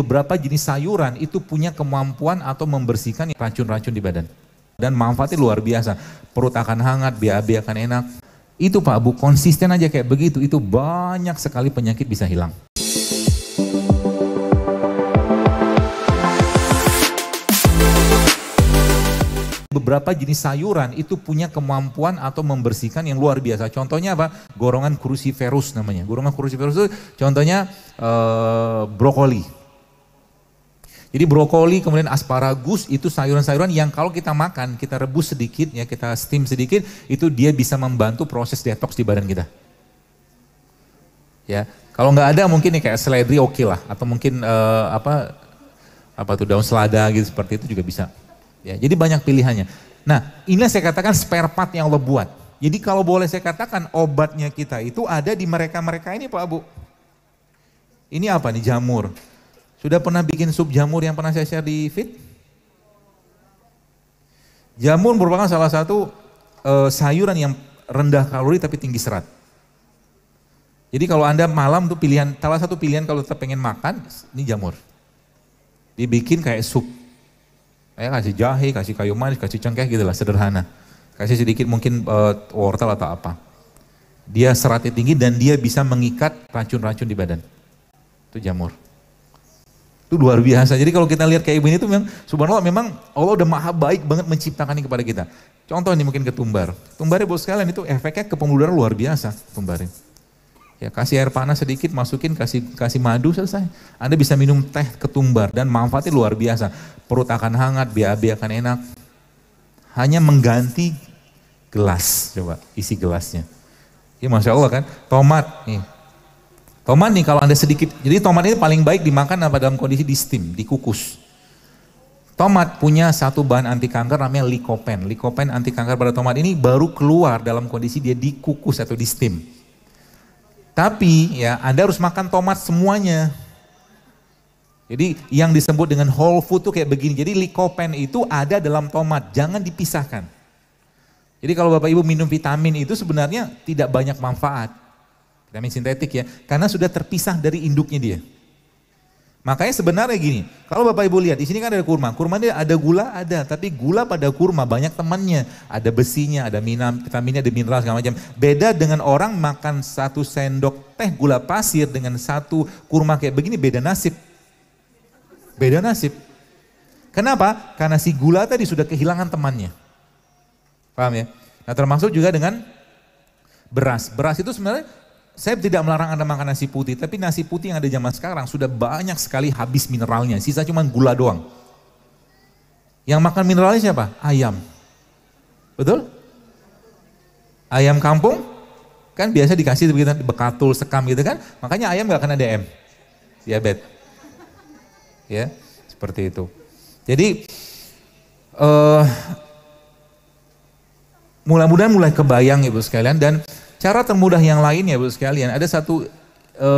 beberapa jenis sayuran itu punya kemampuan atau membersihkan racun-racun di badan. Dan manfaatnya luar biasa. Perut akan hangat, BAB akan enak. Itu Pak Bu, konsisten aja kayak begitu. Itu banyak sekali penyakit bisa hilang. Beberapa jenis sayuran itu punya kemampuan atau membersihkan yang luar biasa. Contohnya apa? Gorongan cruciferus namanya. Gorongan cruciferus itu contohnya eh, brokoli jadi brokoli kemudian asparagus itu sayuran-sayuran yang kalau kita makan, kita rebus sedikit ya, kita steam sedikit, itu dia bisa membantu proses detox di badan kita. Ya, kalau nggak ada mungkin nih kayak seledri oke okay lah, atau mungkin uh, apa apa tuh daun selada gitu seperti itu juga bisa. Ya, jadi banyak pilihannya. Nah, ini saya katakan spare part yang Allah buat. Jadi kalau boleh saya katakan obatnya kita itu ada di mereka-mereka ini Pak Bu. Ini apa nih jamur? Sudah pernah bikin sup jamur yang pernah saya share di feed? Jamur merupakan salah satu e, sayuran yang rendah kalori tapi tinggi serat. Jadi kalau Anda malam tuh pilihan, salah satu pilihan kalau tetap pengen makan, ini jamur. Dibikin kayak sup. Saya kasih jahe, kasih kayu manis, kasih cengkeh gitu lah, sederhana. Kasih sedikit mungkin e, wortel atau apa. Dia seratnya tinggi dan dia bisa mengikat racun-racun di badan. Itu jamur. Itu luar biasa. Jadi kalau kita lihat kayak ini tuh memang subhanallah memang Allah udah maha baik banget menciptakan ini kepada kita. Contoh ini mungkin ketumbar. Tumbarnya buat kalian itu efeknya ke kepemudaan luar biasa tumbarnya. Ya kasih air panas sedikit, masukin, kasih kasih madu selesai. Anda bisa minum teh ketumbar dan manfaatnya luar biasa. Perut akan hangat, BAB akan enak. Hanya mengganti gelas, coba isi gelasnya. Ya masya Allah kan, tomat nih Tomat nih kalau Anda sedikit, jadi tomat ini paling baik dimakan apa dalam kondisi di steam, dikukus. Tomat punya satu bahan anti kanker namanya likopen. Likopen anti kanker pada tomat ini baru keluar dalam kondisi dia dikukus atau di steam. Tapi ya Anda harus makan tomat semuanya. Jadi yang disebut dengan whole food tuh kayak begini. Jadi likopen itu ada dalam tomat, jangan dipisahkan. Jadi kalau Bapak Ibu minum vitamin itu sebenarnya tidak banyak manfaat. Vitamin sintetik ya, karena sudah terpisah dari induknya dia. Makanya sebenarnya gini, kalau Bapak Ibu lihat di sini kan ada kurma. Kurma dia ada gula ada, tapi gula pada kurma banyak temannya. Ada besinya, ada minam, vitaminnya, ada mineral segala macam. Beda dengan orang makan satu sendok teh gula pasir dengan satu kurma kayak begini beda nasib. Beda nasib. Kenapa? Karena si gula tadi sudah kehilangan temannya. Paham ya? Nah termasuk juga dengan beras. Beras itu sebenarnya saya tidak melarang Anda makan nasi putih, tapi nasi putih yang ada zaman sekarang sudah banyak sekali habis mineralnya, sisa cuma gula doang. Yang makan mineralnya siapa? Ayam. Betul? Ayam kampung? Kan biasa dikasih begitu bekatul, sekam gitu kan. Makanya ayam gak kena DM. Diabet. Ya, seperti itu. Jadi uh, mudah-mudahan mulai kebayang Ibu sekalian dan Cara termudah yang lainnya, Bu sekalian, ada satu e,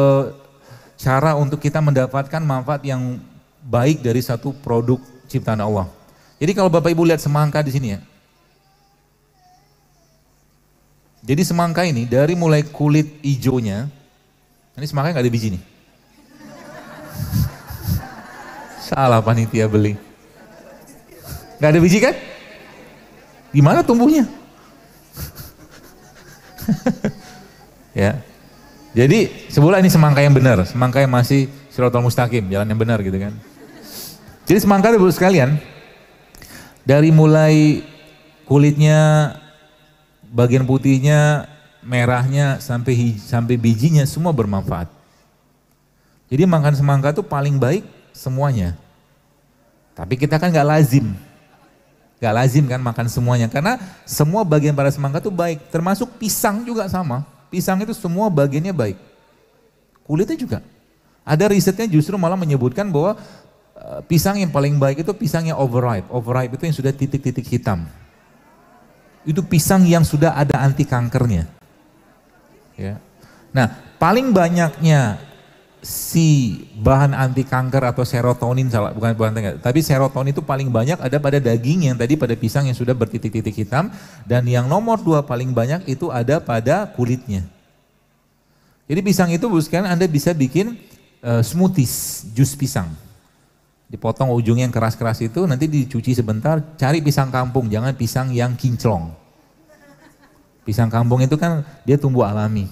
cara untuk kita mendapatkan manfaat yang baik dari satu produk ciptaan Allah. Jadi kalau Bapak Ibu lihat semangka di sini ya. Jadi semangka ini dari mulai kulit hijaunya, ini semangka nggak ada biji nih. Salah panitia beli. Nggak ada biji kan? Gimana tumbuhnya? ya. Jadi sebulan ini semangka yang benar, semangka yang masih sirotol mustaqim, jalan yang benar gitu kan. Jadi semangka itu sekalian, dari mulai kulitnya, bagian putihnya, merahnya, sampai hij, sampai bijinya semua bermanfaat. Jadi makan semangka itu paling baik semuanya. Tapi kita kan nggak lazim, Gak lazim kan makan semuanya karena semua bagian pada semangka itu baik, termasuk pisang juga sama. Pisang itu semua bagiannya baik. Kulitnya juga. Ada risetnya justru malah menyebutkan bahwa eh, pisang yang paling baik itu pisang yang overripe. Overripe itu yang sudah titik-titik hitam. Itu pisang yang sudah ada anti kankernya. Ya. Nah, paling banyaknya si bahan anti kanker atau serotonin salah bukan bahan tengah tapi serotonin itu paling banyak ada pada daging yang tadi pada pisang yang sudah bertitik-titik hitam dan yang nomor dua paling banyak itu ada pada kulitnya jadi pisang itu sekarang anda bisa bikin uh, smoothies jus pisang dipotong ujungnya yang keras-keras itu nanti dicuci sebentar cari pisang kampung jangan pisang yang kinclong pisang kampung itu kan dia tumbuh alami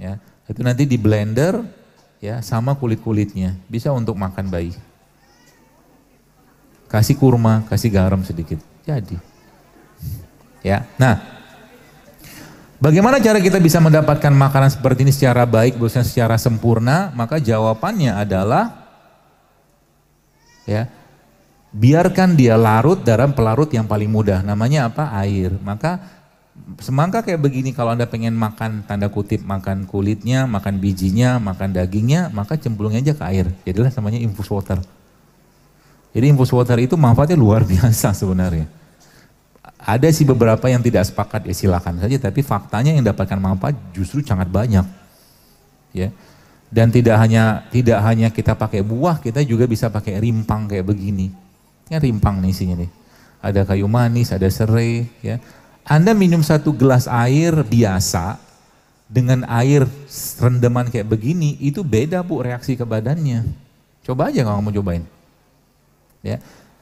ya itu nanti di blender ya sama kulit-kulitnya, bisa untuk makan bayi. Kasih kurma, kasih garam sedikit. Jadi. Ya. Nah, bagaimana cara kita bisa mendapatkan makanan seperti ini secara baik, bahkan secara sempurna? Maka jawabannya adalah ya, biarkan dia larut dalam pelarut yang paling mudah namanya apa? air. Maka semangka kayak begini kalau Anda pengen makan tanda kutip makan kulitnya, makan bijinya, makan dagingnya, maka cemplungnya aja ke air. Jadilah namanya infus water. Jadi infus water itu manfaatnya luar biasa sebenarnya. Ada sih beberapa yang tidak sepakat ya silakan saja, tapi faktanya yang dapatkan manfaat justru sangat banyak. Ya. Dan tidak hanya tidak hanya kita pakai buah, kita juga bisa pakai rimpang kayak begini. Ini ya, rimpang nih isinya nih. Ada kayu manis, ada serai, ya anda minum satu gelas air biasa dengan air rendaman kayak begini, itu beda bu reaksi ke badannya. Coba aja kalau mau cobain. Ya.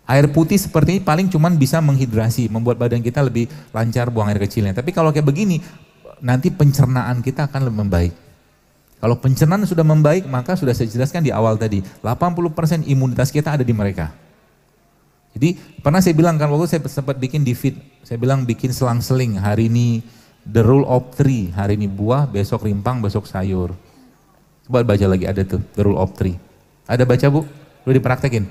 Air putih seperti ini paling cuman bisa menghidrasi, membuat badan kita lebih lancar buang air kecilnya. Tapi kalau kayak begini, nanti pencernaan kita akan lebih membaik. Kalau pencernaan sudah membaik, maka sudah saya jelaskan di awal tadi, 80% imunitas kita ada di mereka. Jadi pernah saya bilang kan waktu saya sempat bikin di feed, saya bilang bikin selang-seling hari ini the rule of three, hari ini buah, besok rimpang, besok sayur. Coba baca lagi ada tuh the rule of three. Ada baca bu? Lu dipraktekin?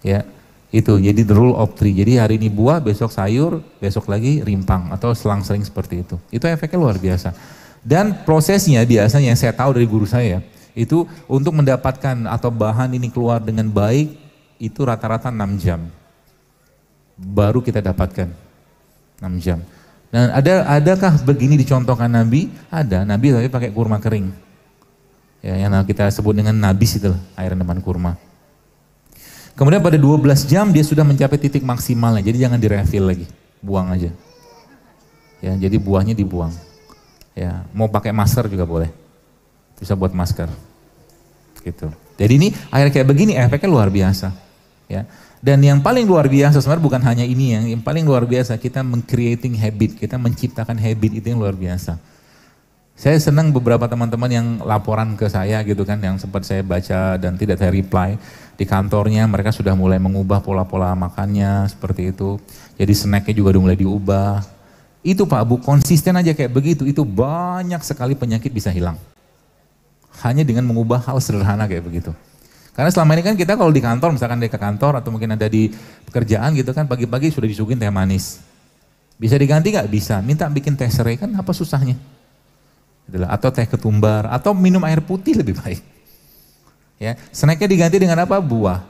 Ya, itu jadi the rule of three. Jadi hari ini buah, besok sayur, besok lagi rimpang atau selang-seling seperti itu. Itu efeknya luar biasa. Dan prosesnya biasanya yang saya tahu dari guru saya, itu untuk mendapatkan atau bahan ini keluar dengan baik itu rata-rata 6 jam baru kita dapatkan 6 jam. Dan ada adakah begini dicontohkan Nabi? Ada, Nabi tapi pakai kurma kering. Ya, yang kita sebut dengan nabis itu air endapan kurma. Kemudian pada 12 jam dia sudah mencapai titik maksimalnya. Jadi jangan direfill lagi, buang aja. Ya, jadi buahnya dibuang. Ya, mau pakai masker juga boleh bisa buat masker. Gitu. Jadi ini air kayak begini efeknya luar biasa. Ya. Dan yang paling luar biasa sebenarnya bukan hanya ini yang yang paling luar biasa kita mengcreating habit, kita menciptakan habit itu yang luar biasa. Saya senang beberapa teman-teman yang laporan ke saya gitu kan yang sempat saya baca dan tidak saya reply di kantornya mereka sudah mulai mengubah pola-pola makannya seperti itu. Jadi snacknya juga udah mulai diubah. Itu Pak Bu konsisten aja kayak begitu itu banyak sekali penyakit bisa hilang hanya dengan mengubah hal sederhana kayak begitu. Karena selama ini kan kita kalau di kantor, misalkan dari ke kantor atau mungkin ada di pekerjaan gitu kan, pagi-pagi sudah disuguhin teh manis. Bisa diganti nggak? Bisa. Minta bikin teh serai kan apa susahnya? Atau teh ketumbar, atau minum air putih lebih baik. Ya, snacknya diganti dengan apa? Buah.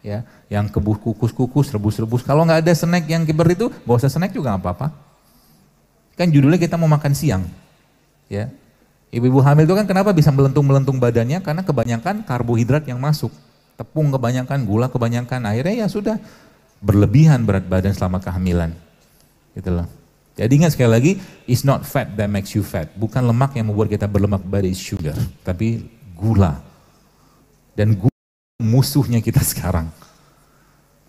Ya, yang kebuh kukus-kukus, rebus-rebus. Kalau nggak ada snack yang kiper itu, gak usah snack juga nggak apa-apa. Kan judulnya kita mau makan siang. Ya, Ibu-ibu hamil itu kan kenapa bisa melentung-melentung badannya? Karena kebanyakan karbohidrat yang masuk. Tepung kebanyakan, gula kebanyakan. Akhirnya ya sudah berlebihan berat badan selama kehamilan. Gitu Jadi ingat sekali lagi, it's not fat that makes you fat. Bukan lemak yang membuat kita berlemak, but it's sugar. Tapi gula. Dan gula musuhnya kita sekarang.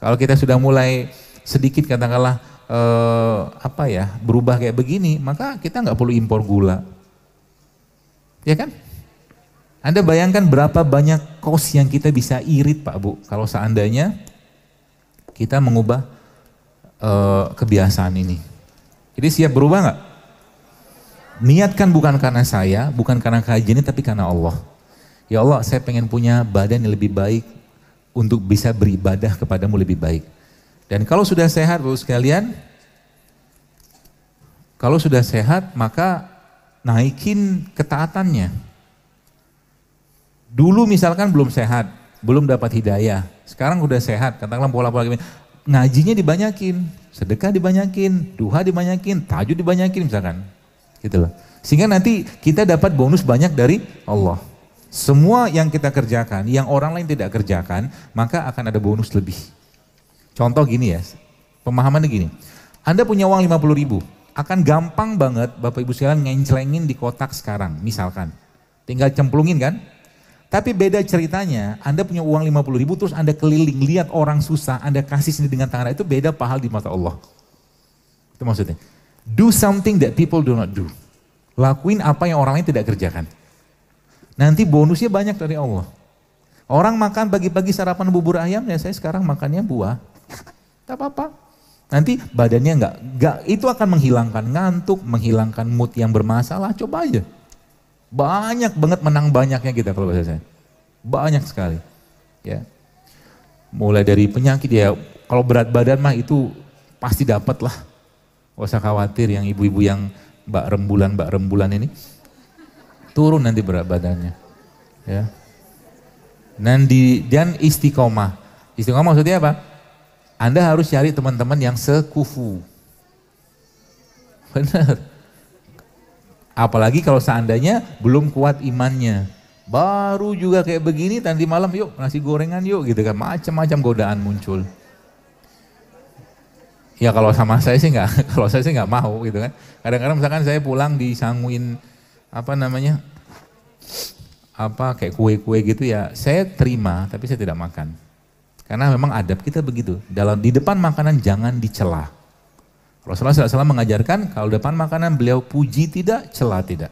Kalau kita sudah mulai sedikit katakanlah eh, apa ya berubah kayak begini, maka kita nggak perlu impor gula Ya kan? Anda bayangkan berapa banyak kos yang kita bisa irit Pak Bu, kalau seandainya kita mengubah uh, kebiasaan ini. Jadi siap berubah nggak? Niatkan bukan karena saya, bukan karena kajian ini, tapi karena Allah. Ya Allah, saya pengen punya badan yang lebih baik untuk bisa beribadah kepadamu lebih baik. Dan kalau sudah sehat, baru sekalian, kalau sudah sehat, maka naikin ketaatannya. Dulu misalkan belum sehat, belum dapat hidayah. Sekarang udah sehat, katakanlah pola-pola gini. Ngajinya dibanyakin, sedekah dibanyakin, duha dibanyakin, tajud dibanyakin misalkan. Gitu loh. Sehingga nanti kita dapat bonus banyak dari Allah. Semua yang kita kerjakan, yang orang lain tidak kerjakan, maka akan ada bonus lebih. Contoh gini ya, pemahamannya gini. Anda punya uang 50 ribu, akan gampang banget Bapak Ibu sekalian ngencelengin di kotak sekarang misalkan. Tinggal cemplungin kan? Tapi beda ceritanya, Anda punya uang 50 ribu terus Anda keliling, lihat orang susah, Anda kasih sendiri dengan tangan itu beda pahal di mata Allah. Itu maksudnya. Do something that people do not do. Lakuin apa yang orang lain tidak kerjakan. Nanti bonusnya banyak dari Allah. Orang makan pagi-pagi sarapan bubur ayam, ya saya sekarang makannya buah. Tak apa-apa, Nanti badannya enggak, enggak, itu akan menghilangkan ngantuk, menghilangkan mood yang bermasalah. Coba aja. Banyak banget menang banyaknya kita kalau bahasa saya. Banyak sekali. Ya. Mulai dari penyakit ya, kalau berat badan mah itu pasti dapat lah. Gak usah khawatir yang ibu-ibu yang mbak rembulan, mbak rembulan ini. Turun nanti berat badannya. Ya. Dan, di, dan istiqomah. Istiqomah maksudnya apa? Anda harus cari teman-teman yang sekufu. Benar. Apalagi kalau seandainya belum kuat imannya. Baru juga kayak begini tadi malam yuk nasi gorengan yuk gitu kan. Macam-macam godaan muncul. Ya kalau sama saya sih nggak, kalau saya sih nggak mau gitu kan. Kadang-kadang misalkan saya pulang disanguin apa namanya apa kayak kue-kue gitu ya saya terima tapi saya tidak makan karena memang adab kita begitu. Dalam di depan makanan jangan dicela. Rasulullah SAW mengajarkan kalau depan makanan beliau puji tidak, cela tidak.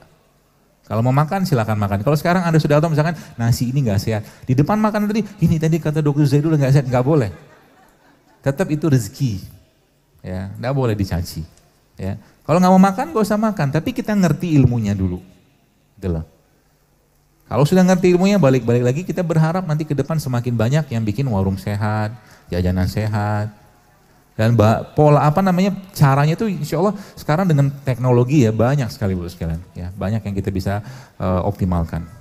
Kalau mau makan silakan makan. Kalau sekarang anda sudah tahu misalkan nasi ini nggak sehat, di depan makanan tadi ini tadi kata dokter Zaidul nggak sehat, nggak boleh. Tetap itu rezeki, ya nggak boleh dicaci. Ya. Kalau nggak mau makan gak usah makan, tapi kita ngerti ilmunya dulu, Itulah. Kalau sudah ngerti ilmunya balik-balik lagi kita berharap nanti ke depan semakin banyak yang bikin warung sehat, jajanan sehat. Dan pola apa namanya caranya itu insya Allah sekarang dengan teknologi ya banyak sekali bu sekalian ya banyak yang kita bisa uh, optimalkan.